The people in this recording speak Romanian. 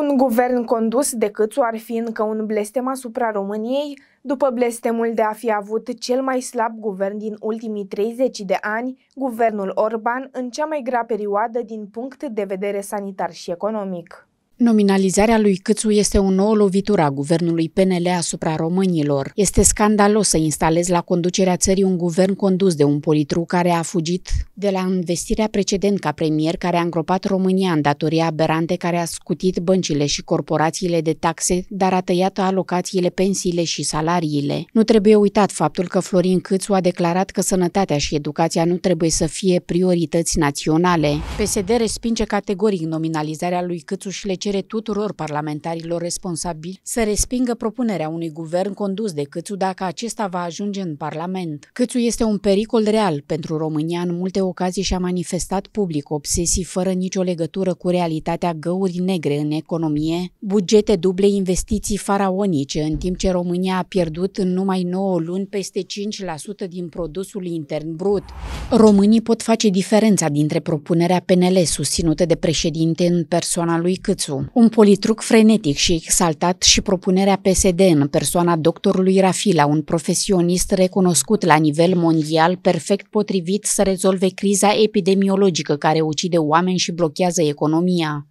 Un guvern condus de Câțu ar fi încă un blestem asupra României, după blestemul de a fi avut cel mai slab guvern din ultimii 30 de ani, guvernul Orban, în cea mai grea perioadă din punct de vedere sanitar și economic. Nominalizarea lui Câțu este o nouă lovitură a guvernului PNL asupra românilor. Este scandalos să instalezi la conducerea țării un guvern condus de un politru care a fugit de la investirea precedent ca premier care a îngropat România în datoria aberante care a scutit băncile și corporațiile de taxe, dar a tăiat alocațiile, pensiile și salariile. Nu trebuie uitat faptul că Florin Câțu a declarat că sănătatea și educația nu trebuie să fie priorități naționale. PSD respinge categoric nominalizarea lui Câțu și le cere tuturor parlamentarilor responsabili să respingă propunerea unui guvern condus de Câțu dacă acesta va ajunge în Parlament. Câțu este un pericol real pentru România în multe ocazii și a manifestat public obsesii fără nicio legătură cu realitatea găuri negre în economie, bugete duble investiții faraonice, în timp ce România a pierdut în numai 9 luni peste 5% din produsul intern brut. Românii pot face diferența dintre propunerea PNL susținută de președinte în persoana lui Câțu un politruc frenetic și exaltat și propunerea PSD în persoana doctorului Rafila, un profesionist recunoscut la nivel mondial, perfect potrivit să rezolve criza epidemiologică care ucide oameni și blochează economia.